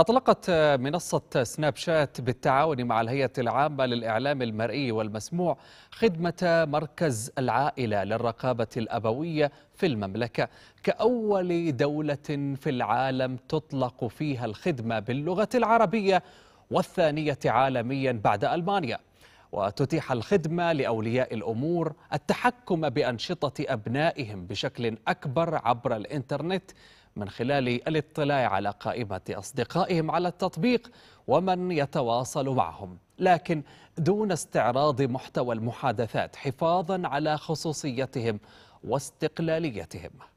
أطلقت منصة سناب شات بالتعاون مع الهيئة العامة للإعلام المرئي والمسموع خدمة مركز العائلة للرقابة الأبوية في المملكة كأول دولة في العالم تطلق فيها الخدمة باللغة العربية والثانية عالميا بعد ألمانيا وتتيح الخدمة لأولياء الأمور التحكم بأنشطة أبنائهم بشكل أكبر عبر الإنترنت من خلال الاطلاع على قائمة أصدقائهم على التطبيق ومن يتواصل معهم لكن دون استعراض محتوى المحادثات حفاظا على خصوصيتهم واستقلاليتهم